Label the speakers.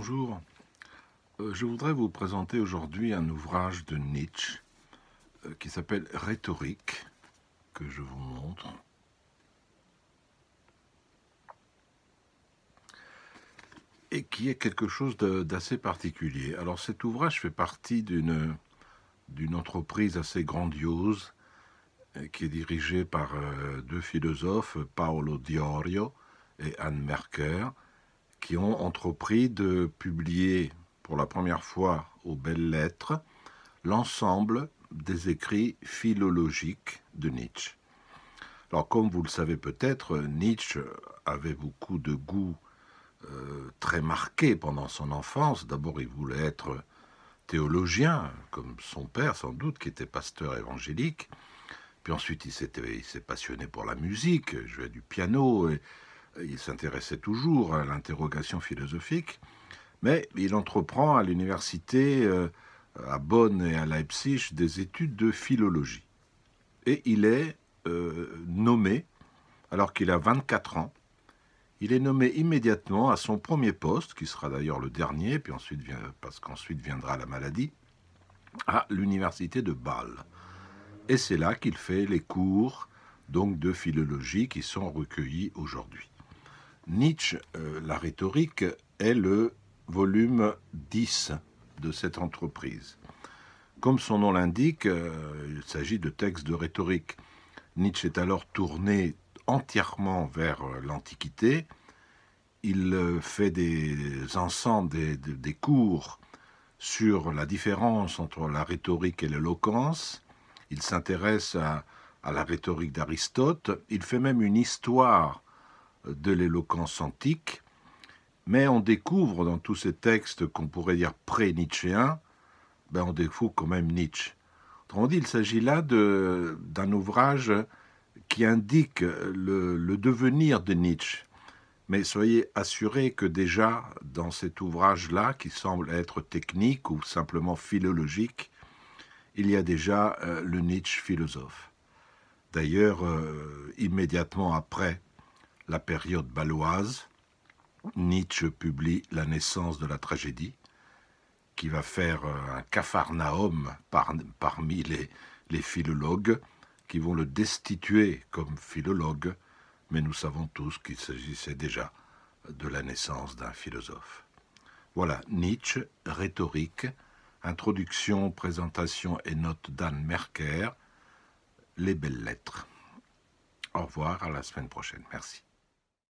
Speaker 1: Bonjour, euh, je voudrais vous présenter aujourd'hui un ouvrage de Nietzsche euh, qui s'appelle Rhétorique, que je vous montre. Et qui est quelque chose d'assez particulier. Alors cet ouvrage fait partie d'une entreprise assez grandiose euh, qui est dirigée par deux philosophes, Paolo Diorio et Anne Merker, qui ont entrepris de publier pour la première fois aux belles lettres l'ensemble des écrits philologiques de Nietzsche. Alors comme vous le savez peut-être, Nietzsche avait beaucoup de goûts euh, très marqués pendant son enfance. D'abord il voulait être théologien, comme son père sans doute, qui était pasteur évangélique. Puis ensuite il s'est passionné pour la musique, jouait du piano. Et, euh, il s'intéressait toujours à l'interrogation philosophique, mais il entreprend à l'université euh, à Bonn et à Leipzig des études de philologie. Et il est euh, nommé, alors qu'il a 24 ans, il est nommé immédiatement à son premier poste, qui sera d'ailleurs le dernier, puis ensuite, parce qu'ensuite viendra la maladie, à l'université de Bâle. Et c'est là qu'il fait les cours donc de philologie qui sont recueillis aujourd'hui. Nietzsche, euh, la rhétorique, est le volume 10 de cette entreprise. Comme son nom l'indique, euh, il s'agit de textes de rhétorique. Nietzsche est alors tourné entièrement vers euh, l'Antiquité. Il fait des ensembles, des, cours sur la différence entre la rhétorique et l'éloquence. Il s'intéresse à la rhétorique d'Aristote. Il fait même une histoire de l'éloquence antique, mais on découvre dans tous ces textes qu'on pourrait dire pré-nietzschéens, ben on découvre quand même Nietzsche. Autrement dit, il s'agit là d'un ouvrage qui indique le, devenir de Nietzsche. Mais soyez assurés que déjà dans cet ouvrage-là, qui semble être technique ou simplement philologique, il y a déjà euh, le Nietzsche philosophe. D'ailleurs, euh, immédiatement après la période baloise, Nietzsche publie La naissance de la tragédie, qui va faire euh, un capharnaüm parmi les, les philologues, qui vont le destituer comme philologue, mais nous savons tous qu'il s'agissait déjà de la naissance d'un philosophe. Voilà, Nietzsche, rhétorique, introduction, présentation et notes d'Anne Merker, les belles lettres. Au revoir, à la semaine prochaine. Merci.